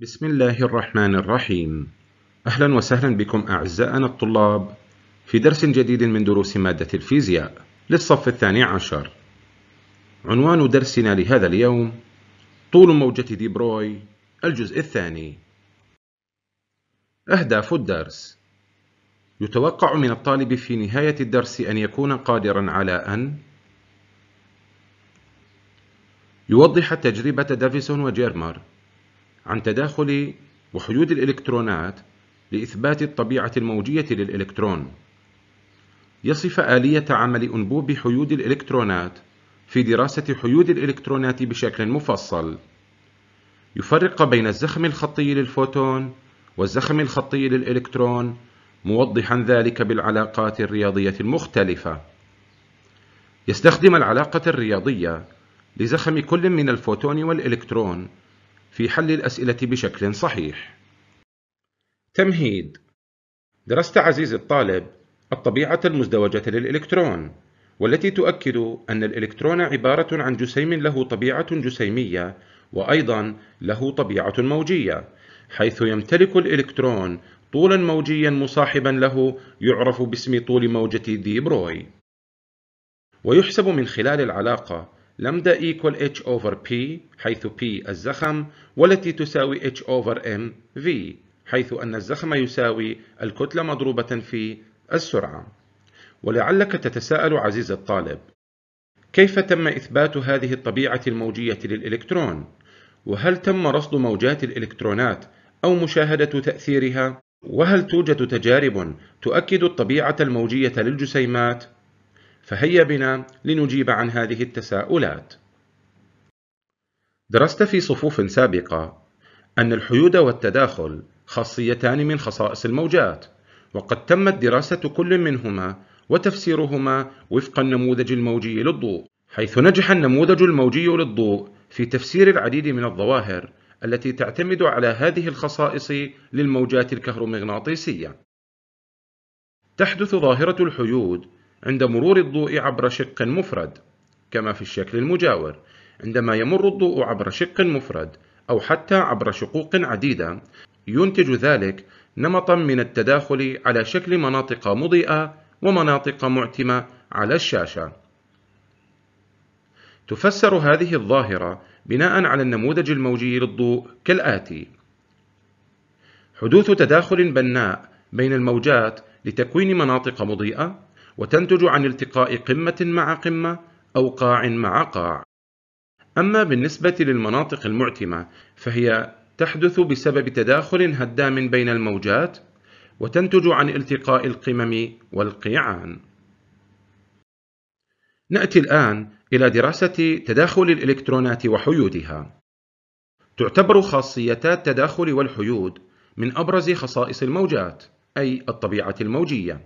بسم الله الرحمن الرحيم أهلا وسهلا بكم أعزائنا الطلاب في درس جديد من دروس مادة الفيزياء للصف الثاني عشر عنوان درسنا لهذا اليوم طول موجة دي بروي الجزء الثاني أهداف الدرس يتوقع من الطالب في نهاية الدرس أن يكون قادرا على أن يوضح تجربة دافيسون وجيرمر عن تداخل وحدود الإلكترونات لإثبات الطبيعة الموجية للإلكترون يصف آلية عمل أنبوب حيود الإلكترونات في دراسة حيود الإلكترونات بشكل مفصل يفرق بين الزخم الخطي للفوتون والزخم الخطي للإلكترون موضحا ذلك بالعلاقات الرياضية المختلفة يستخدم العلاقة الرياضية لزخم كل من الفوتون والإلكترون في حل الأسئلة بشكل صحيح. تمهيد درست عزيزي الطالب الطبيعة المزدوجة للإلكترون والتي تؤكد أن الإلكترون عبارة عن جسيم له طبيعة جسيمية وأيضا له طبيعة موجية حيث يمتلك الإلكترون طولا موجيا مصاحبا له يعرف باسم طول موجة دي بروي ويحسب من خلال العلاقة لمدا equal h over p حيث p الزخم والتي تساوي h over m v حيث أن الزخم يساوي الكتلة مضروبة في السرعة ولعلك تتساءل عزيز الطالب كيف تم إثبات هذه الطبيعة الموجية للإلكترون؟ وهل تم رصد موجات الإلكترونات أو مشاهدة تأثيرها؟ وهل توجد تجارب تؤكد الطبيعة الموجية للجسيمات؟ فهيا بنا لنجيب عن هذه التساؤلات درست في صفوف سابقة أن الحيود والتداخل خاصيتان من خصائص الموجات وقد تمت دراسة كل منهما وتفسيرهما وفق النموذج الموجي للضوء حيث نجح النموذج الموجي للضوء في تفسير العديد من الظواهر التي تعتمد على هذه الخصائص للموجات الكهرومغناطيسية تحدث ظاهرة الحيود عند مرور الضوء عبر شق مفرد كما في الشكل المجاور عندما يمر الضوء عبر شق مفرد أو حتى عبر شقوق عديدة ينتج ذلك نمطا من التداخل على شكل مناطق مضيئة ومناطق معتمة على الشاشة تفسر هذه الظاهرة بناء على النموذج الموجي للضوء كالآتي حدوث تداخل بناء بين الموجات لتكوين مناطق مضيئة وتنتج عن التقاء قمة مع قمة أو قاع مع قاع. أما بالنسبة للمناطق المعتمة فهي تحدث بسبب تداخل هدام بين الموجات وتنتج عن التقاء القمم والقيعان. نأتي الآن إلى دراسة تداخل الإلكترونات وحيودها. تعتبر خاصيتا التداخل والحيود من أبرز خصائص الموجات، أي الطبيعة الموجية.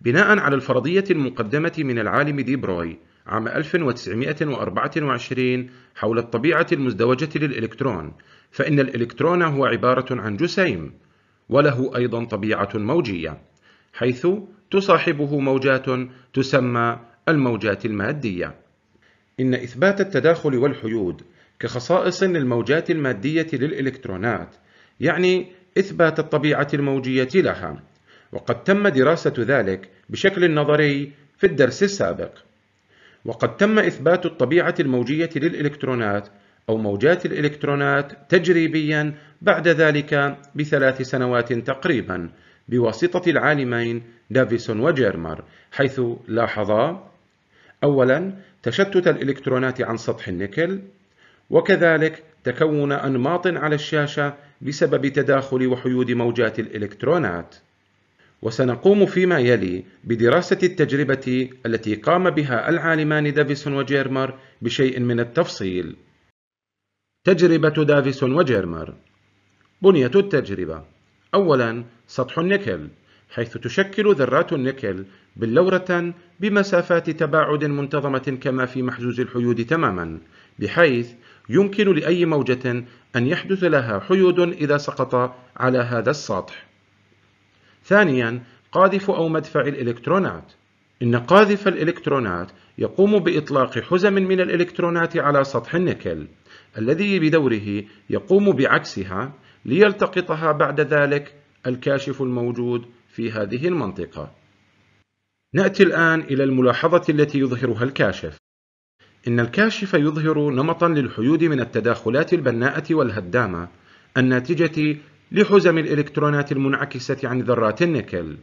بناء على الفرضية المقدمة من العالم دي بروي عام 1924 حول الطبيعة المزدوجة للإلكترون فإن الإلكترون هو عبارة عن جسيم وله أيضا طبيعة موجية حيث تصاحبه موجات تسمى الموجات المادية إن إثبات التداخل والحيود كخصائص للموجات المادية للإلكترونات يعني إثبات الطبيعة الموجية لها وقد تم دراسة ذلك بشكل نظري في الدرس السابق وقد تم إثبات الطبيعة الموجية للإلكترونات أو موجات الإلكترونات تجريبيا بعد ذلك بثلاث سنوات تقريبا بواسطة العالمين دافيسون وجيرمر حيث لاحظا أولا تشتت الإلكترونات عن سطح النيكل وكذلك تكون أنماط على الشاشة بسبب تداخل وحيود موجات الإلكترونات وسنقوم فيما يلي بدراسة التجربة التي قام بها العالمان دافيسون وجيرمر بشيء من التفصيل. تجربة دافيسون وجيرمر بنية التجربة أولاً سطح النيكل حيث تشكل ذرات النيكل بلورة بمسافات تباعد منتظمة كما في محجوز الحيود تماماً بحيث يمكن لأي موجة أن يحدث لها حيود إذا سقط على هذا السطح. ثانيا قاذف أو مدفع الإلكترونات إن قاذف الإلكترونات يقوم بإطلاق حزم من الإلكترونات على سطح النيكل الذي بدوره يقوم بعكسها ليلتقطها بعد ذلك الكاشف الموجود في هذه المنطقة نأتي الآن إلى الملاحظة التي يظهرها الكاشف إن الكاشف يظهر نمطا للحيود من التداخلات البناءة والهدامة الناتجة لحزم الإلكترونات المنعكسة عن ذرات النيكل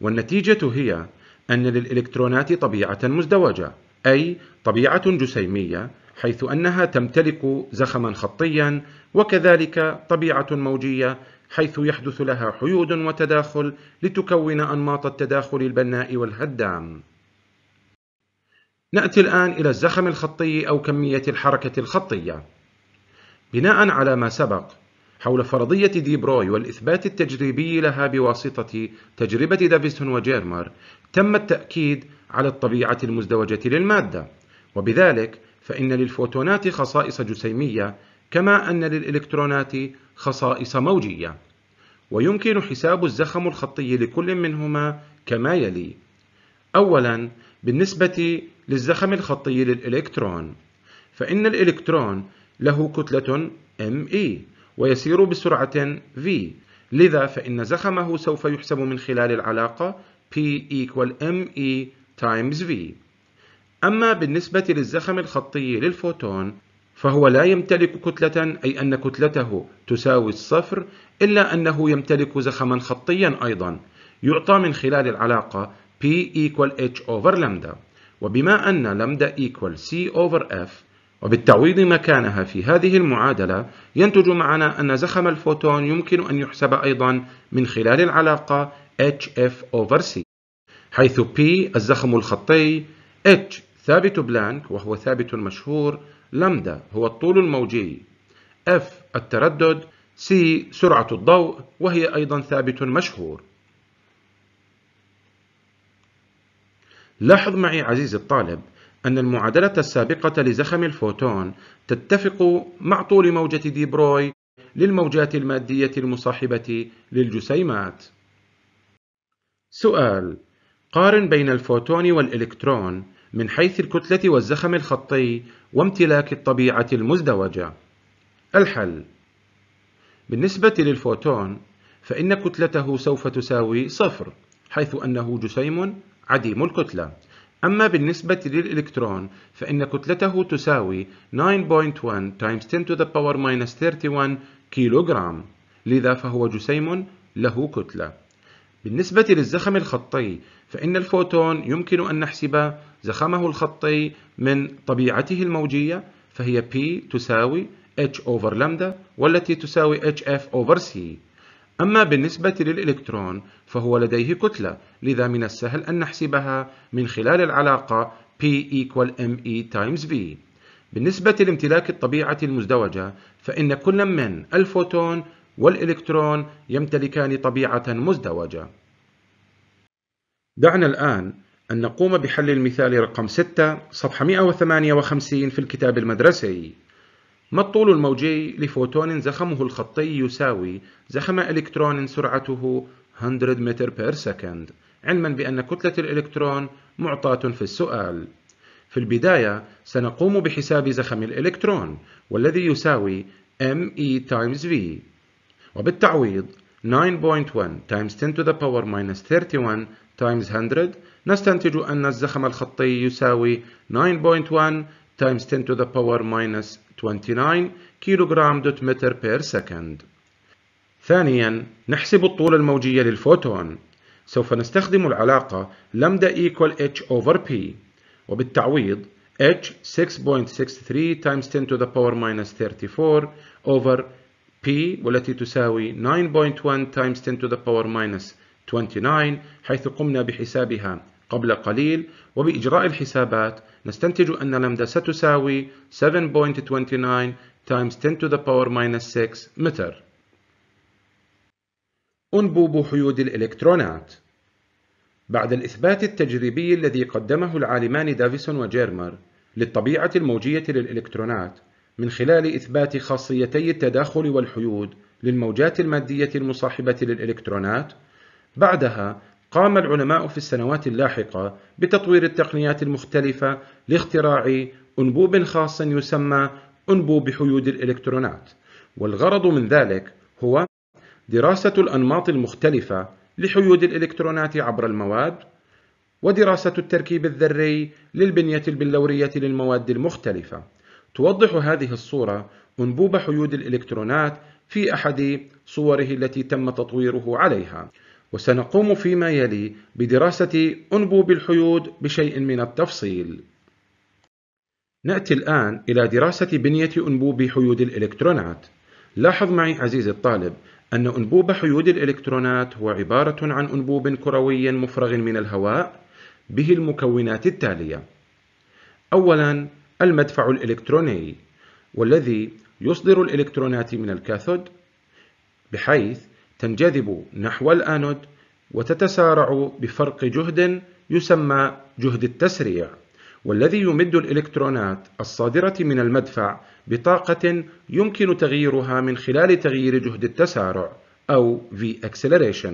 والنتيجة هي أن للإلكترونات طبيعة مزدوجة أي طبيعة جسيمية حيث أنها تمتلك زخما خطيا وكذلك طبيعة موجية حيث يحدث لها حيود وتداخل لتكون أنماط التداخل البناء والهدام نأتي الآن إلى الزخم الخطي أو كمية الحركة الخطية بناء على ما سبق حول فرضية دي بروي والإثبات التجريبي لها بواسطة تجربة دافيسون وجيرمر تم التأكيد على الطبيعة المزدوجة للمادة وبذلك فإن للفوتونات خصائص جسيمية كما أن للإلكترونات خصائص موجية ويمكن حساب الزخم الخطي لكل منهما كما يلي أولا بالنسبة للزخم الخطي للإلكترون فإن الإلكترون له كتلة ME ويسير بسرعة v لذا فإن زخمه سوف يحسب من خلال العلاقة P equal ME times V أما بالنسبة للزخم الخطي للفوتون فهو لا يمتلك كتلة أي أن كتلته تساوي الصفر إلا أنه يمتلك زخما خطيا أيضا يعطى من خلال العلاقة P equal H over lambda وبما أن lambda equal C over F وبالتعويض مكانها في هذه المعادلة ينتج معنا أن زخم الفوتون يمكن أن يحسب أيضا من خلال العلاقة HF over C حيث P الزخم الخطي H ثابت بلانك وهو ثابت مشهور لامدا هو الطول الموجي F التردد C سرعة الضوء وهي أيضا ثابت مشهور لاحظ معي عزيزي الطالب أن المعادلة السابقة لزخم الفوتون تتفق مع طول موجة دي بروي للموجات المادية المصاحبة للجسيمات. سؤال: قارن بين الفوتون والإلكترون من حيث الكتلة والزخم الخطي وامتلاك الطبيعة المزدوجة. الحل: بالنسبة للفوتون، فإن كتلته سوف تساوي صفر، حيث أنه جسيم عديم الكتلة. أما بالنسبة للإلكترون فإن كتلته تساوي 9.1 times 10 to the power minus 31 كيلوغرام لذا فهو جسيم له كتلة بالنسبة للزخم الخطي فإن الفوتون يمكن أن نحسب زخمه الخطي من طبيعته الموجية فهي P تساوي H over lambda والتي تساوي HF over C أما بالنسبة للإلكترون فهو لديه كتلة لذا من السهل أن نحسبها من خلال العلاقة P equal ME times V بالنسبة لامتلاك الطبيعة المزدوجة فإن كل من الفوتون والإلكترون يمتلكان طبيعة مزدوجة دعنا الآن أن نقوم بحل المثال رقم 6 صفحة 158 في الكتاب المدرسي ما الطول الموجي لفوتون زخمه الخطي يساوي زخم إلكترون سرعته 100 متر بير سكند علما بأن كتلة الإلكترون معطاة في السؤال في البداية سنقوم بحساب زخم الإلكترون والذي يساوي ME times V وبالتعويض 9.1 times 10 to the power minus 31 times 100 نستنتج أن الزخم الخطي يساوي 9.1 times 10 to the power minus 29 كيلوغرام دوت متر بير سكند ثانيا نحسب الطول الموجية للفوتون سوف نستخدم العلاقة لمدا equal h over p وبالتعويض h 6.63 times 10 to the power minus 34 over p والتي تساوي 9.1 times 10 to the power minus 29 حيث قمنا بحسابها قبل قليل وبإجراء الحسابات نستنتج أن لمدة ستساوي 7.29 times 10 to the power minus 6 متر أنبوب حيود الإلكترونات بعد الإثبات التجريبي الذي قدمه العالمان دافيسون وجيرمر للطبيعة الموجية للإلكترونات من خلال إثبات خاصيتي التداخل والحيود للموجات المادية المصاحبة للإلكترونات بعدها قام العلماء في السنوات اللاحقة بتطوير التقنيات المختلفة لاختراع أنبوب خاص يسمى أنبوب حيود الإلكترونات والغرض من ذلك هو دراسة الأنماط المختلفة لحيود الإلكترونات عبر المواد ودراسة التركيب الذري للبنية البلورية للمواد المختلفة توضح هذه الصورة أنبوب حيود الإلكترونات في أحد صوره التي تم تطويره عليها وسنقوم فيما يلي بدراسة أنبوب الحيود بشيء من التفصيل نأتي الآن إلى دراسة بنية أنبوب حيود الإلكترونات لاحظ معي عزيزي الطالب أن أنبوب حيود الإلكترونات هو عبارة عن أنبوب كروي مفرغ من الهواء به المكونات التالية أولا المدفع الإلكتروني والذي يصدر الإلكترونات من الكاثود بحيث تنجذب نحو الآنود وتتسارع بفرق جهد يسمى جهد التسريع والذي يمد الإلكترونات الصادرة من المدفع بطاقة يمكن تغييرها من خلال تغيير جهد التسارع أو V acceleration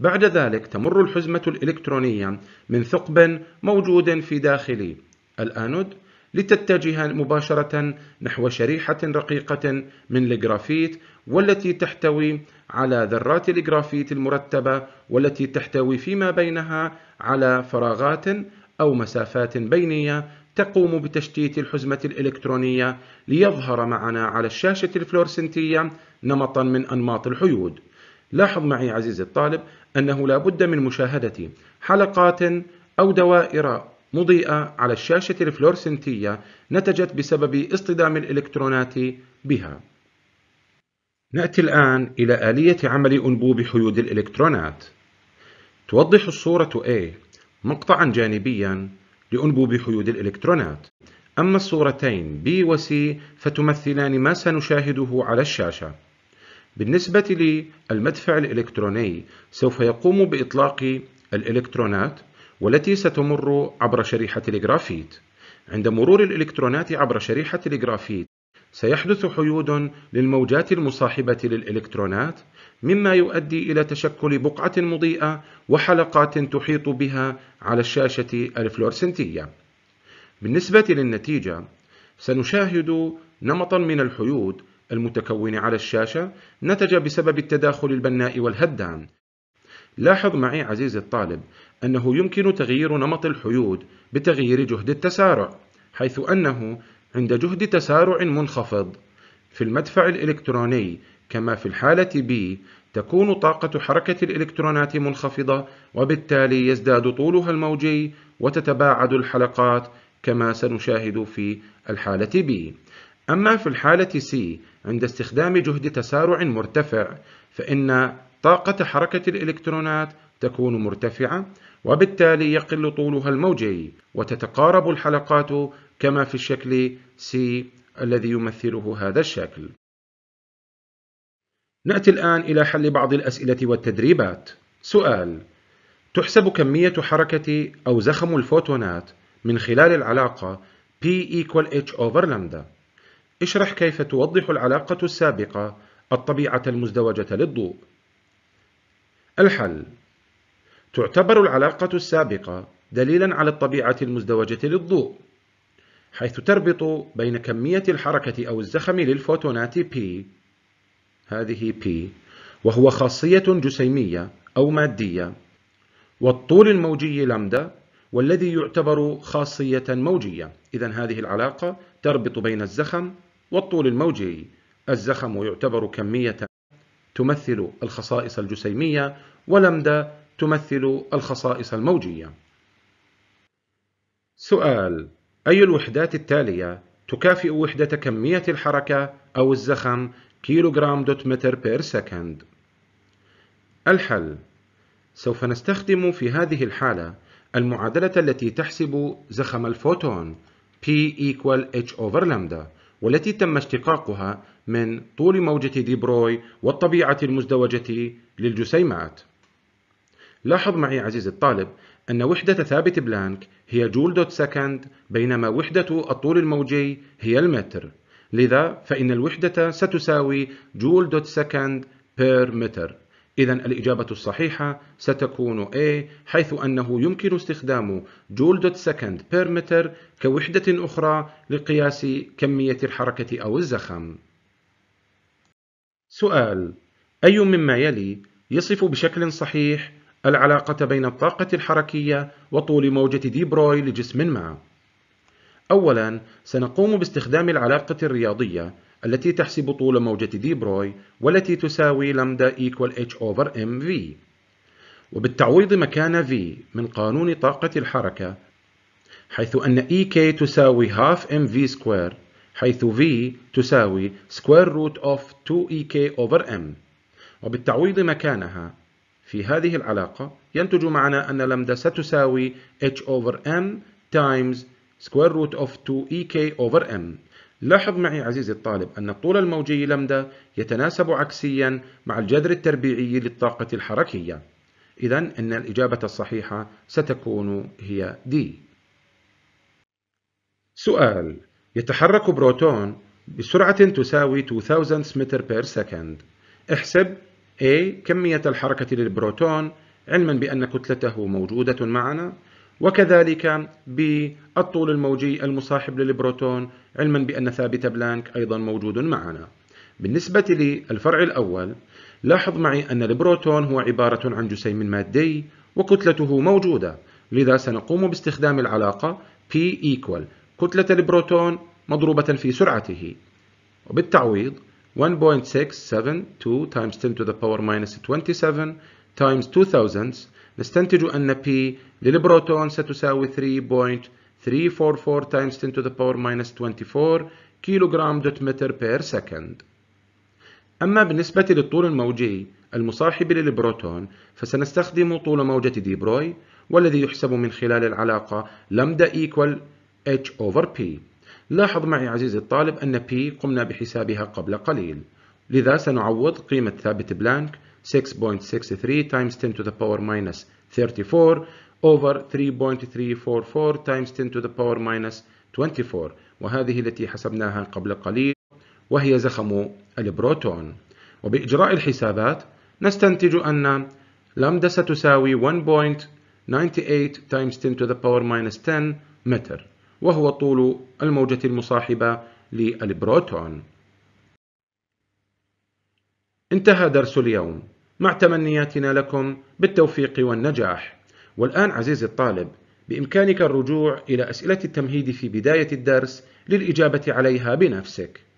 بعد ذلك تمر الحزمة الإلكترونية من ثقب موجود في داخل الآنود لتتجه مباشرة نحو شريحة رقيقة من الجرافيت والتي تحتوي على ذرات الجرافيت المرتبة والتي تحتوي فيما بينها على فراغات أو مسافات بينية تقوم بتشتيت الحزمة الإلكترونية ليظهر معنا على الشاشة الفلورسنتية نمطا من أنماط الحيود لاحظ معي عزيزي الطالب أنه لا بد من مشاهدة حلقات أو دوائر مضيئة على الشاشة الفلورسنتية نتجت بسبب اصطدام الإلكترونات بها نأتي الآن إلى آلية عمل أنبوب حيود الإلكترونات توضح الصورة A مقطعا جانبيا لأنبوب حيود الإلكترونات أما الصورتين B و C فتمثلان ما سنشاهده على الشاشة بالنسبة للمدفع الإلكتروني سوف يقوم بإطلاق الإلكترونات والتي ستمر عبر شريحة الجرافيت عند مرور الإلكترونات عبر شريحة الجرافيت سيحدث حيود للموجات المصاحبة للإلكترونات مما يؤدي إلى تشكل بقعة مضيئة وحلقات تحيط بها على الشاشة الفلورسنتية بالنسبة للنتيجة سنشاهد نمطا من الحيود المتكون على الشاشة نتج بسبب التداخل البناء والهدام لاحظ معي عزيزي الطالب أنه يمكن تغيير نمط الحيود بتغيير جهد التسارع حيث أنه عند جهد تسارع منخفض في المدفع الإلكتروني كما في الحالة B تكون طاقة حركة الإلكترونات منخفضة وبالتالي يزداد طولها الموجي وتتباعد الحلقات كما سنشاهد في الحالة B أما في الحالة C عند استخدام جهد تسارع مرتفع فإن طاقة حركة الإلكترونات تكون مرتفعة وبالتالي يقل طولها الموجي وتتقارب الحلقات كما في الشكل C الذي يمثله هذا الشكل نأتي الآن إلى حل بعض الأسئلة والتدريبات سؤال تحسب كمية حركة أو زخم الفوتونات من خلال العلاقة P equal H over lambda اشرح كيف توضح العلاقة السابقة الطبيعة المزدوجة للضوء الحل تعتبر العلاقة السابقة دليلا على الطبيعة المزدوجة للضوء حيث تربط بين كمية الحركة أو الزخم للفوتونات P هذه P وهو خاصية جسيمية أو مادية والطول الموجي لامدا والذي يعتبر خاصية موجية إذا هذه العلاقة تربط بين الزخم والطول الموجي الزخم يعتبر كمية تمثل الخصائص الجسيمية ولمدا تمثل الخصائص الموجية سؤال أي الوحدات التالية تكافئ وحدة كمية الحركة أو الزخم كيلوغرام دوت متر بير سكند الحل سوف نستخدم في هذه الحالة المعادلة التي تحسب زخم الفوتون P equal H over lambda والتي تم اشتقاقها من طول موجة دي بروي والطبيعة المزدوجة للجسيمات لاحظ معي عزيزي الطالب أن وحدة ثابت بلانك هي جول دوت سكند بينما وحدة الطول الموجي هي المتر لذا فإن الوحدة ستساوي جول دوت سكند بير متر إذا الإجابة الصحيحة ستكون A حيث أنه يمكن استخدام جول دوت سكند بير متر كوحدة أخرى لقياس كمية الحركة أو الزخم سؤال أي مما يلي يصف بشكل صحيح العلاقة بين الطاقة الحركية وطول موجة دي بروي لجسم ما أولا سنقوم باستخدام العلاقة الرياضية التي تحسب طول موجة دي بروي والتي تساوي لمدا equal h over mv وبالتعويض مكان v من قانون طاقة الحركة حيث أن ek تساوي half mv square حيث v تساوي square root of 2ek over m وبالتعويض مكانها في هذه العلاقة ينتج معنا أن لمدة ستساوي h over m times square root of 2ek over m لاحظ معي عزيزي الطالب أن الطول الموجي لمدة يتناسب عكسيا مع الجذر التربيعي للطاقة الحركية إذا أن الإجابة الصحيحة ستكون هي D سؤال يتحرك بروتون بسرعة تساوي 2000 متر بير سكند احسب A كمية الحركة للبروتون علما بأن كتلته موجودة معنا وكذلك B الطول الموجي المصاحب للبروتون علما بأن ثابت بلانك أيضا موجود معنا بالنسبة للفرع الأول لاحظ معي أن البروتون هو عبارة عن جسيم مادي وكتلته موجودة لذا سنقوم باستخدام العلاقة P equal كتلة البروتون مضروبة في سرعته وبالتعويض 1.672 times 10 to the power minus 27 times 2000 نستنتج أن P للبروتون ستساوي 3.344 times 10 to the power minus 24 كيلوغرام دوت متر بير سكند أما بالنسبة للطول الموجي المصاحب للبروتون فسنستخدم طول موجة دي بروي والذي يحسب من خلال العلاقة لامدا equal h over p لاحظ معي عزيزي الطالب أن P قمنا بحسابها قبل قليل لذا سنعوض قيمة ثابت بلانك 6.63 times 10 to the power minus 34 over 3.344 times 10 to the power minus 24 وهذه التي حسبناها قبل قليل وهي زخم البروتون وبإجراء الحسابات نستنتج أن لمدة ستساوي 1.98 times 10 to the power minus 10 متر وهو طول الموجة المصاحبة للبروتون انتهى درس اليوم مع تمنياتنا لكم بالتوفيق والنجاح والآن عزيزي الطالب بإمكانك الرجوع إلى أسئلة التمهيد في بداية الدرس للإجابة عليها بنفسك